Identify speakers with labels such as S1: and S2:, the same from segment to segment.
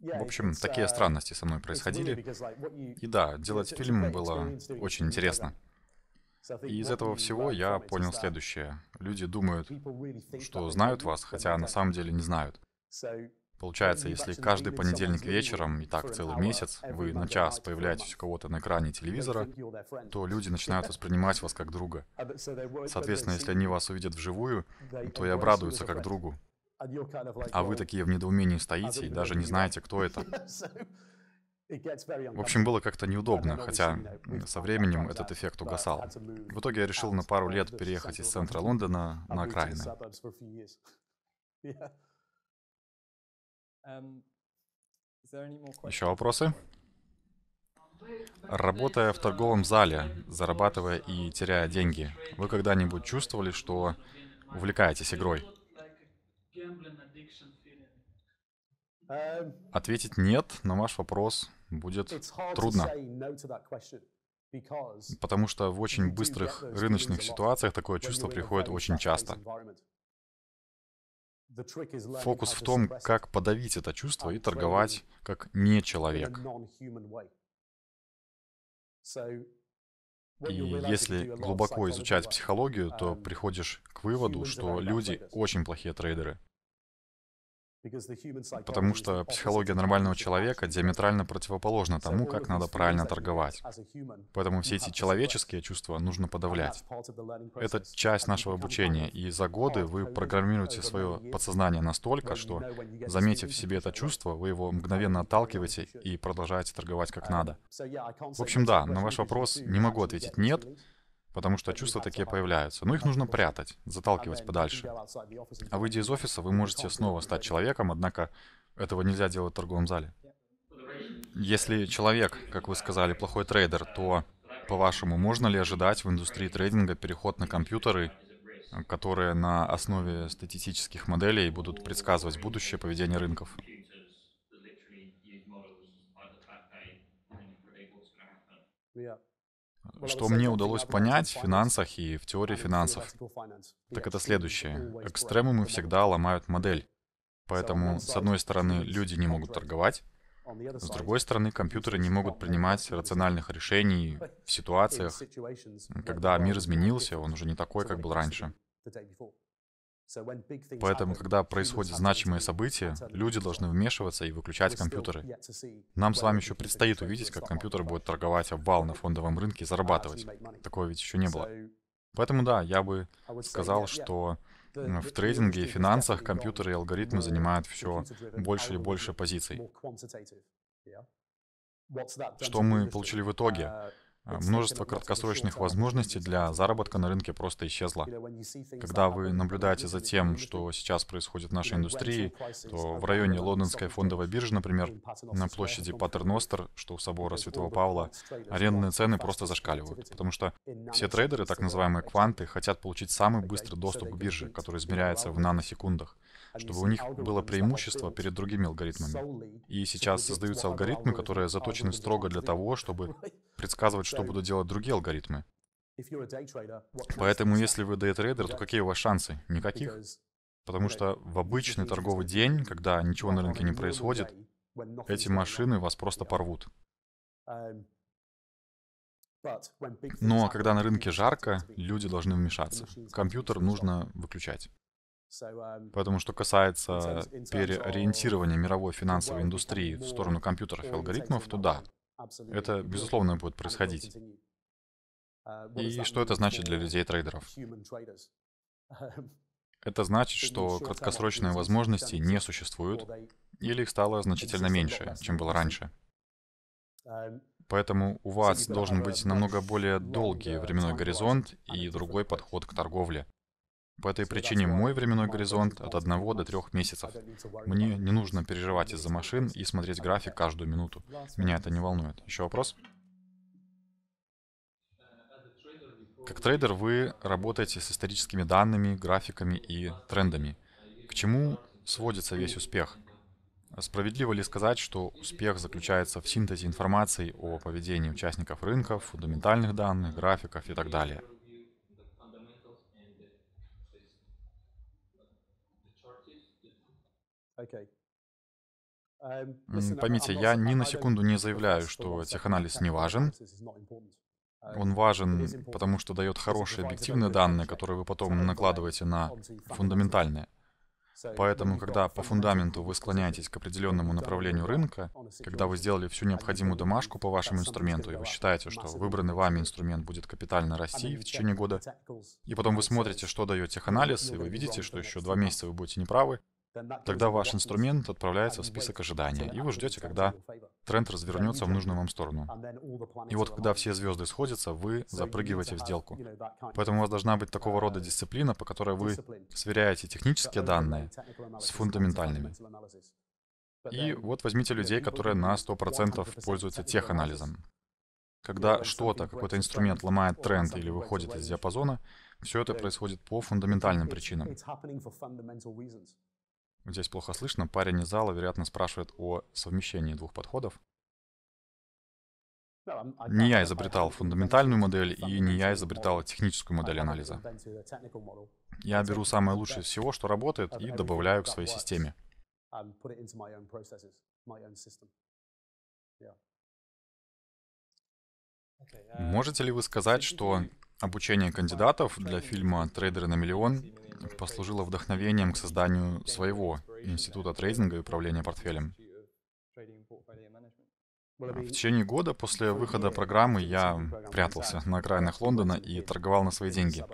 S1: В общем, такие uh, странности со мной происходили. И да, делать фильм было очень интересно.
S2: И из этого всего я понял следующее. Люди думают, что знают вас, хотя на самом деле не знают. Получается, если каждый понедельник вечером, и так целый месяц, вы на час появляетесь у кого-то на экране телевизора, то люди начинают воспринимать вас как друга. Uh, Соответственно, если они вас увидят вживую, то и обрадуются как другу. А вы такие в недоумении стоите и даже не знаете, кто это.
S1: В общем, было как-то неудобно, хотя со временем этот эффект угасал. В
S2: итоге я решил на пару лет переехать из центра Лондона на окраины.
S1: Эм,
S2: Еще вопросы? Работая в торговом зале, зарабатывая и теряя деньги, вы когда-нибудь чувствовали, что увлекаетесь игрой? Эм. Ответить «нет» на ваш вопрос будет трудно. Потому что в очень быстрых рыночных ситуациях такое чувство приходит очень часто.
S1: Фокус в том, как подавить это
S2: чувство и торговать как не человек.
S1: И если глубоко изучать психологию, то um,
S2: приходишь к выводу, что люди очень плохие трейдеры.
S1: Потому что психология нормального
S2: человека диаметрально противоположна тому, как надо правильно торговать. Поэтому все эти человеческие чувства нужно подавлять. Это часть нашего обучения, и за годы вы программируете свое подсознание настолько, что, заметив в себе это чувство, вы его мгновенно отталкиваете и продолжаете торговать как um, надо. В общем, да, на ваш вопрос не могу ответить «нет», потому что чувства такие появляются. Но ну, их нужно прятать, заталкивать подальше. А выйдя из офиса, вы можете снова стать человеком, однако этого нельзя делать в торговом зале. Если человек, как вы сказали, плохой трейдер, то, по-вашему, можно ли ожидать в индустрии трейдинга переход на компьютеры, которые на основе статистических моделей будут предсказывать будущее поведение рынков? Yeah. Что мне удалось понять в финансах и в теории финансов, так это следующее. Экстремумы всегда ломают модель. Поэтому, с одной стороны, люди не могут торговать, с другой стороны, компьютеры не могут принимать рациональных решений в ситуациях, когда мир изменился, он уже не такой, как был раньше.
S1: Поэтому, когда происходят значимые события, люди
S2: должны вмешиваться и выключать компьютеры. Нам с вами еще предстоит увидеть, как компьютер будет торговать обвал на фондовом рынке и зарабатывать. Такого ведь еще не было. Поэтому да, я бы сказал, что в трейдинге и финансах компьютеры и алгоритмы занимают все больше и больше позиций.
S1: Что мы получили в итоге? Uh, а множество
S2: краткосрочных возможностей для заработка на рынке просто исчезло. Когда вы наблюдаете за тем, что сейчас происходит в нашей индустрии, то в районе лондонской фондовой биржи, например, на площади Патерностер, что у собора Святого Павла, арендные цены просто зашкаливают, потому что все трейдеры, так называемые кванты, хотят получить самый быстрый доступ к бирже, который измеряется в наносекундах чтобы у них было преимущество перед другими алгоритмами. И сейчас создаются алгоритмы, которые заточены строго для того, чтобы предсказывать, что будут делать другие алгоритмы. Поэтому, если вы дейтрейдер, то какие у вас шансы? Никаких. Потому что в обычный торговый день, когда ничего на рынке не происходит, эти машины вас просто порвут.
S1: Um, Но
S2: когда на рынке жарко, люди должны вмешаться. Компьютер нужно выключать.
S1: Um, Поэтому,
S2: что касается переориентирования мировой финансовой индустрии в сторону компьютеров и алгоритмов, то да, это, безусловно, будет происходить.
S1: Uh, и что это значит для людей-трейдеров? Um,
S2: это значит, что краткосрочные возможности не существуют, или их стало значительно меньше, чем было раньше. Um, Поэтому у вас должен быть намного более долгий временной горизонт и другой подход к торговле. По этой причине мой временной горизонт от 1 до 3 месяцев. Мне не нужно переживать из-за машин и смотреть график каждую минуту. Меня это не волнует. Еще вопрос? Как трейдер вы работаете с историческими данными, графиками и трендами. К чему сводится весь успех? Справедливо ли сказать, что успех заключается в синтезе информации о поведении участников рынка, фундаментальных данных, графиков и так далее?
S1: Эм, поймите, я ни на секунду не заявляю, что теханализ не важен.
S2: Он эм, важен, потому что дает хорошие объективные данные, которые вы потом накладываете на фундаментальные. Поэтому, когда по фундаменту вы склоняетесь к определенному направлению рынка, когда вы сделали всю необходимую домашку по вашему инструменту, и вы считаете, что выбранный вами инструмент будет капитально расти в течение года, и потом вы смотрите, что дает теханализ, и вы видите, что еще два месяца вы будете неправы, Тогда ваш инструмент отправляется в список ожидания, и вы ждете, когда тренд развернется в нужную вам сторону. И вот когда все звезды сходятся, вы запрыгиваете в сделку. Поэтому у вас должна быть такого рода дисциплина, по которой вы сверяете технические данные с фундаментальными. И вот возьмите людей, которые на 100% пользуются теханализом. Когда что-то, какой-то инструмент ломает тренд или выходит из диапазона, все это происходит по фундаментальным причинам. Здесь плохо слышно. Парень из зала, вероятно, спрашивает о совмещении двух подходов.
S1: Не я изобретал
S2: фундаментальную модель, и не я изобретал техническую модель анализа.
S1: Я беру самое лучшее всего, что работает, и добавляю к своей системе. Можете
S2: ли вы uh, сказать, что Обучение кандидатов для фильма «Трейдеры на миллион» послужило вдохновением к созданию своего Института трейдинга и управления портфелем. В течение года после выхода программы я прятался на окраинах Лондона и торговал на свои деньги.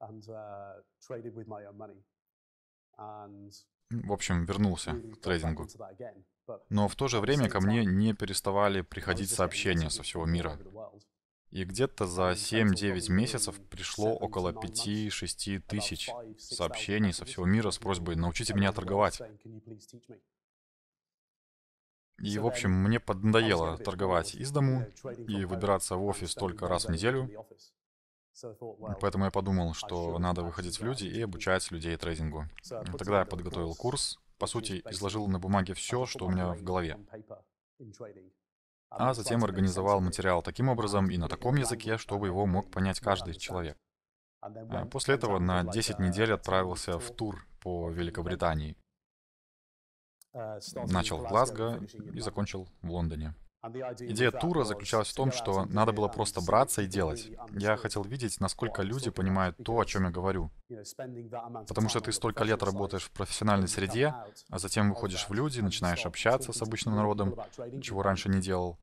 S1: В
S2: общем, вернулся к трейдингу. Но в то же время ко мне не переставали приходить сообщения со всего мира. И где-то за 7-9 месяцев пришло около 5-6 тысяч сообщений со всего мира с просьбой «научите меня торговать». И, в общем, мне поднадоело торговать из дому и выбираться в офис только раз в неделю. Поэтому я подумал, что надо выходить в люди и обучать людей трейдингу. тогда я подготовил курс, по сути, изложил на бумаге все, что у меня в голове а, а затем организовал материал таким образом и на таком языке, чтобы его мог понять каждый человек. А а после этого на 10 недель отправился в тур по Великобритании.
S1: Э, Начал в Глазго и
S2: закончил в Лондоне. Идея тура заключалась в том, что надо было просто браться и делать. Я хотел видеть, насколько люди понимают то, о чем я говорю. Потому что ты столько лет работаешь в профессиональной среде, а затем выходишь в люди, начинаешь общаться с обычным народом, чего раньше не делал.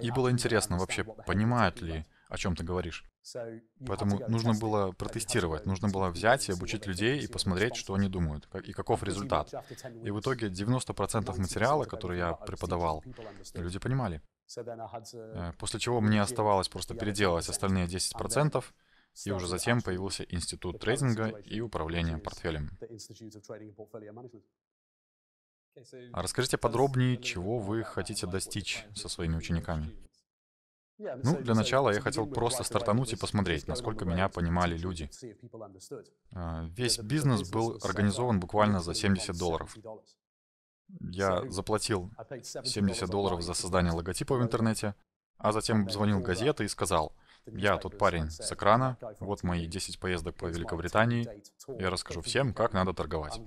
S1: И было интересно
S2: вообще, понимают ли о чем ты говоришь. Поэтому нужно было протестировать, нужно было взять и обучить людей и посмотреть, что они думают, и каков результат. И в итоге 90% материала, который я преподавал, люди понимали.
S1: Э, после
S2: чего мне оставалось просто переделать остальные 10%, и уже затем появился институт трейдинга и управления портфелем. А расскажите подробнее, чего вы хотите достичь со своими учениками.
S1: Ну, для начала я хотел просто стартануть и посмотреть, насколько меня понимали люди.
S2: А, весь бизнес был организован буквально за 70 долларов. Я заплатил 70 долларов за создание логотипа в интернете, а затем обзвонил газеты и сказал, я тот парень с экрана, вот мои 10 поездок по Великобритании, я расскажу всем, как надо торговать.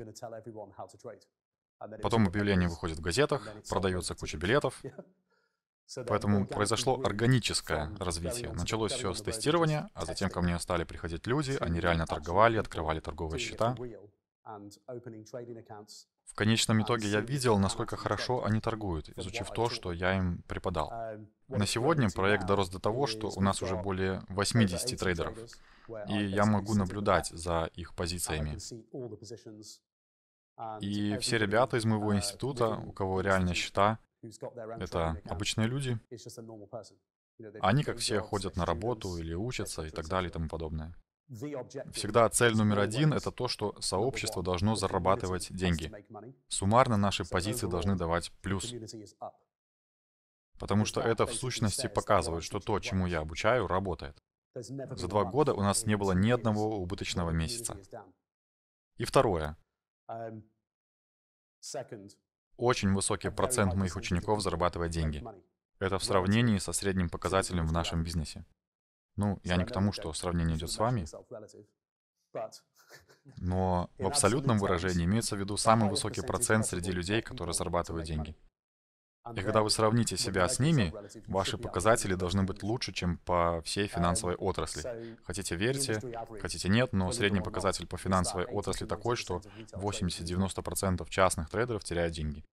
S1: Потом объявление выходит в газетах, продается
S2: куча билетов,
S1: Поэтому произошло
S2: органическое развитие. Началось все с тестирования, а затем ко мне стали приходить люди, они реально торговали, открывали торговые счета. В конечном итоге я видел, насколько хорошо они торгуют, изучив то, что я им преподал. Um, На сегодня проект дорос до того, что у нас уже более 80 трейдеров, и я могу наблюдать за их позициями.
S1: И все ребята
S2: из моего uh, института, у кого реально счета, это обычные люди. Они, как все, ходят на работу или учатся и так далее и тому подобное. Всегда цель номер один — это то, что сообщество должно зарабатывать деньги. Суммарно наши позиции должны давать плюс. Потому что это в сущности показывает, что то, чему я обучаю, работает.
S1: За два года у
S2: нас не было ни одного убыточного месяца. И второе. Um, очень высокий процент моих учеников зарабатывает деньги. Это в ну, сравнении со средним показателем в нашем бизнесе. Ну, я не к тому, что сравнение идет с вами, но в абсолютном выражении имеется в виду самый высокий процент среди людей, которые зарабатывают деньги. И когда вы сравните себя с ними, ваши показатели должны быть лучше, чем по всей финансовой отрасли. Хотите верьте, хотите нет, но средний показатель по финансовой отрасли такой, что 80-90% частных трейдеров теряют деньги.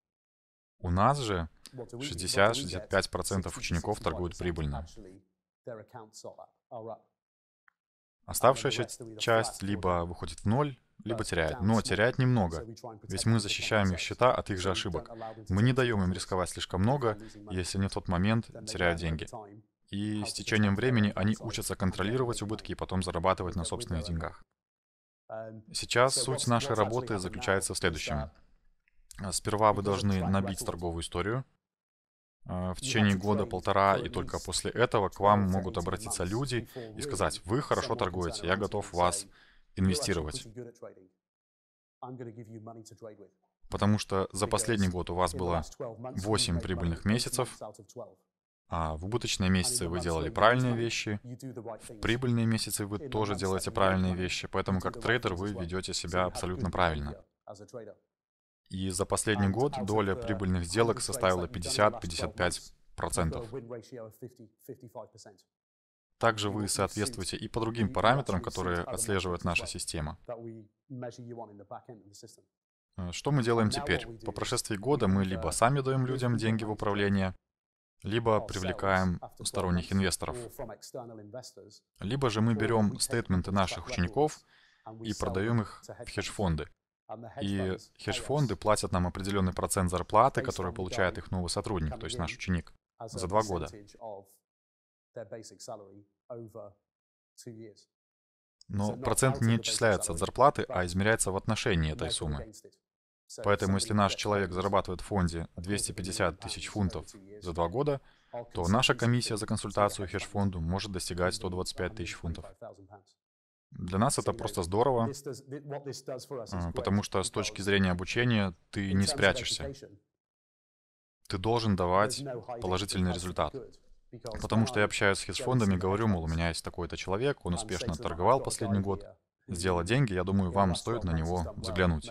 S2: У нас же 60-65% учеников торгуют прибыльно. Оставшаяся часть либо выходит в ноль, либо теряют, но теряют немного, ведь мы защищаем их счета от их же ошибок. Мы не даем им рисковать слишком много, если не в тот момент теряют деньги. И с течением времени они учатся контролировать убытки и потом зарабатывать на собственных деньгах. Эм, Сейчас суть нашей работы заключается в следующем. Э, сперва вы должны набить торговую историю, э, в течение года-полтора, и только после этого к вам могут обратиться люди и сказать, вы хорошо торгуете, я готов вас инвестировать. Потому что за последний год у вас было 8 прибыльных месяцев, а в убыточные месяцы вы делали правильные вещи, в прибыльные месяцы вы тоже делаете правильные вещи, поэтому как трейдер вы ведете себя абсолютно правильно. И за последний год доля uh, прибыльных сделок составила 50-55%. Также вы соответствуете и по другим параметрам, которые отслеживает наша система.
S1: Э,
S2: что мы делаем теперь? По прошествии года мы либо сами даем людям деньги в управление, либо привлекаем сторонних инвесторов.
S1: Либо же мы берем стейтменты наших учеников
S2: и продаем их в хедж-фонды. И хедж-фонды платят нам определенный процент зарплаты, который получает их новый сотрудник, то есть наш ученик, за два года.
S1: Но процент не отчисляется
S2: от зарплаты, а измеряется в отношении этой суммы. Поэтому если наш человек зарабатывает в фонде 250 тысяч фунтов за два года, то наша комиссия за консультацию хедж-фонду может достигать 125 тысяч фунтов. Для нас это просто здорово,
S1: а, потому что
S2: с точки зрения обучения ты не спрячешься. Ты должен давать положительный результат. Потому что я общаюсь с хедж-фондами, говорю, мол, у меня есть такой-то человек, он успешно торговал последний год, сделал деньги, я думаю, вам стоит на него взглянуть.